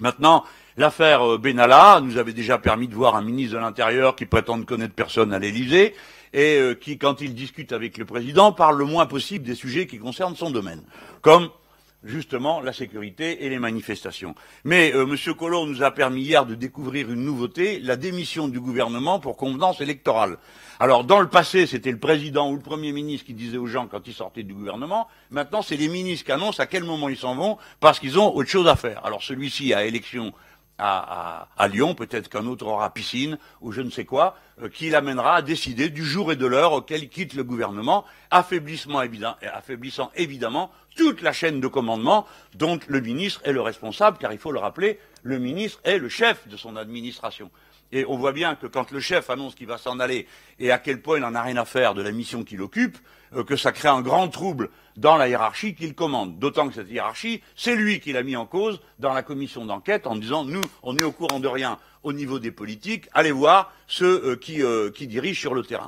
Maintenant, l'affaire euh, Benalla nous avait déjà permis de voir un ministre de l'Intérieur qui prétend ne connaître personne à l'Élysée et euh, qui, quand il discute avec le président, parle le moins possible des sujets qui concernent son domaine, comme justement la sécurité et les manifestations. Mais euh, M. Collomb nous a permis hier de découvrir une nouveauté, la démission du gouvernement pour convenance électorale. Alors dans le passé, c'était le président ou le Premier ministre qui disait aux gens quand ils sortaient du gouvernement, maintenant c'est les ministres qui annoncent à quel moment ils s'en vont parce qu'ils ont autre chose à faire. Alors celui-ci a élection à, Lyon, peut-être qu'un autre aura piscine ou je ne sais quoi, euh, qui l'amènera à décider du jour et de l'heure auquel il quitte le gouvernement, affaiblissant évidemment toute la chaîne de commandement dont le ministre est le responsable, car il faut le rappeler, le ministre est le chef de son administration. Et on voit bien que quand le chef annonce qu'il va s'en aller et à quel point il n'en a rien à faire de la mission qu'il occupe, euh, que ça crée un grand trouble dans la hiérarchie qu'il commande. D'autant que cette hiérarchie, c'est lui qui l'a mis en cause dans la commission d'enquête en disant nous, on n'est au courant de rien au niveau des politiques, allez voir ceux euh, euh, qui dirigent sur le terrain.